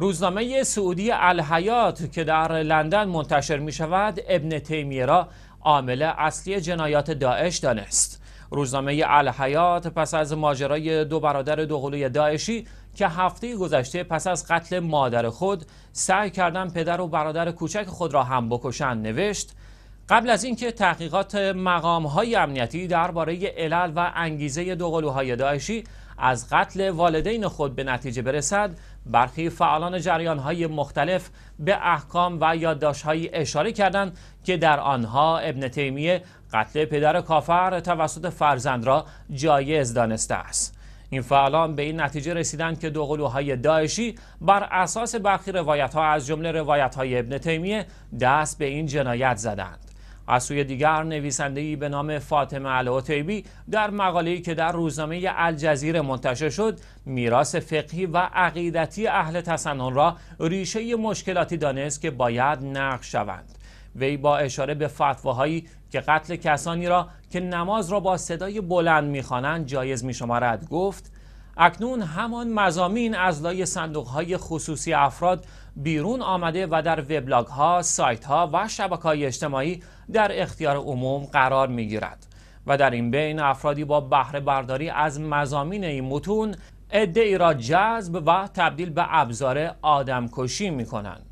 روزنامه سعودی الحیات که در لندن منتشر می شود ابن تیمیه را عامل اصلی جنایات داعش دانست روزنامه الحیات پس از ماجرای دو برادر دوغلوی داعشی که هفته گذشته پس از قتل مادر خود سعی کردن پدر و برادر کوچک خود را هم بکشند نوشت قبل از اینکه تحقیقات مقام های امنیتی درباره علل و انگیزه دوقلوهای داعشی از قتل والدین خود به نتیجه برسد برخی فعالان جریان های مختلف به احکام و یادداشت اشاره کردند که در آنها ابن تیمیه قتل پدر کافر توسط فرزند را جایز دانسته است این فعالان به این نتیجه رسیدند که دوغلوهای داعشی بر اساس برخی روایت ها از جمله روایت های ابن تیمیه دست به این جنایت زدند از سوی دیگر نویسنده‌ای به نام فاطمه العتیبی در مقاله‌ای که در روزنامه الجزیره منتشر شد میراث فقهی و عقیدتی اهل تسنن را ریشه مشکلاتی دانست که باید نقش شوند وی با اشاره به فتواهایی که قتل کسانی را که نماز را با صدای بلند میخوانند جایز میشمارد گفت اکنون همان مزامین از لای صندوق های خصوصی افراد بیرون آمده و در وبلاگ ها، سایت ها و شبکه های اجتماعی در اختیار عموم قرار می گیرد و در این بین افرادی با بهره برداری از مزامین این متون ادعی را جذب و تبدیل به ابزار آدمکشی می کنند.